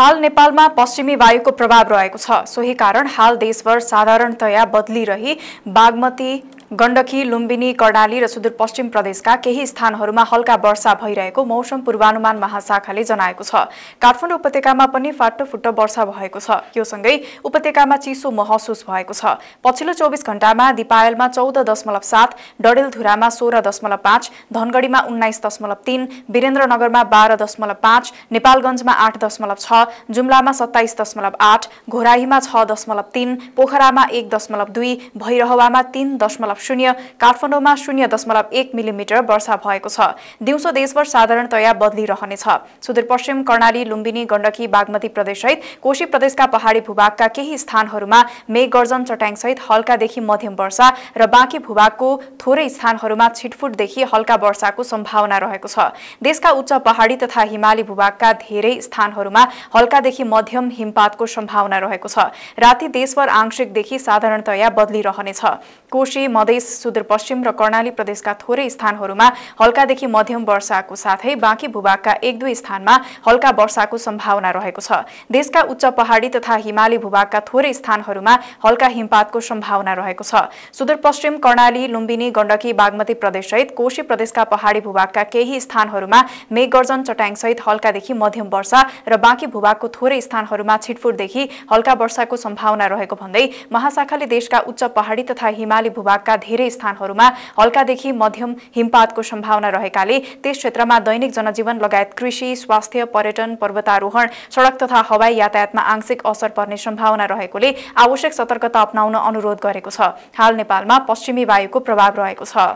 हाल नेपालमा पश्चिमी वायुको प्रभाव रहेको छ सोही कारण हाल देशभर साधारणतया बदली बागमती गण्डकी लुम्बिनी कर्णाली र सुदूरपश्चिम प्रदेशका केही स्थानहरूमा हल्का वर्षा भइरहेको मौसम पूर्वानुमान महाशाखाले जनाएको छ काठमाडौँ उपत्यकामा पनि फुट्टो वर्षा भएको छ यो सँगै उपत्यकामा चिसो महसुस भएको छ पछिल्लो चौबिस घण्टामा दिपायलमा चौध दशमलव सात डडेलधुरामा सोह्र दशमलव पाँच धनगढीमा उन्नाइस दशमलव तीन वीरेन्द्रनगरमा बाह्र दशमलव पाँच नेपालगञ्जमा आठ दशमलव छ जुम्लामा सत्ताइस दशमलव आठ घोराहीमा छ दशमलव तिन पोखरामा एक दशमलव दुई भैरहवामा तिन दशमलव शून्य काठमाडौँमा शून्य दशमलव एक मिलिमिटर वर्षा भएको छ दिउँसो देशभर साधारणतया बदलिरहनेछ सुदूरपश्चिम कर्णाली लुम्बिनी गण्डकी बागमती प्रदेशसहित कोशी प्रदेशका पहाडी भूभागका केही स्थानहरूमा मेघगर्जन चट्याङसहित हल्कादेखि मध्यम वर्षा र बाँकी भूभागको थोरै स्थानहरूमा छिटफुटदेखि हल्का वर्षाको सम्भावना रहेको छ देशका उच्च पहाडी तथा हिमाली भूभागका धेरै स्थानहरूमा हल्कादेखि मध्यम हिमपातको सम्भावना रहेको छ राति देशभर आंशिकदेखि साधारणतया बदलिरहनेछ कोशी मधेस सुदूरपश्चिम र कर्णाली प्रदेशका थोरै स्थानहरूमा हल्कादेखि मध्यम वर्षाको साथै बाँकी भूभागका एक दुई स्थानमा हल्का वर्षाको सम्भावना रहेको छ देशका उच्च पहाडी तथा हिमाली भूभागका थोरै स्थानहरूमा हल्का हिमपातको सम्भावना रहेको छ सुदूरपश्चिम कर्णाली लुम्बिनी गण्डकी बागमती प्रदेशसहित कोशी प्रदेशका पहाडी भूभागका केही स्थानहरूमा मेघगर्जन चट्याङसहित हल्कादेखि मध्यम वर्षा र बाँकी भूभागको थोरै स्थानहरूमा छिटफुटदेखि हल्का वर्षाको सम्भावना रहेको भन्दै महाशाखाले देशका उच्च पहाडी तथा हिमाली भूभागका धेरै स्थानहरूमा हल्कादेखि मध्यम हिमपातको सम्भावना रहेकाले त्यस क्षेत्रमा दैनिक जनजीवन लगायत कृषि स्वास्थ्य पर्यटन पर्वतारोहण सड़क तथा हवाई यातायातमा आंशिक असर पर्ने सम्भावना रहेकोले आवश्यक सतर्कता अप्नाउन अनुरोध गरेको छ हाल नेपालमा पश्चिमी वायुको प्रभाव रहेको छ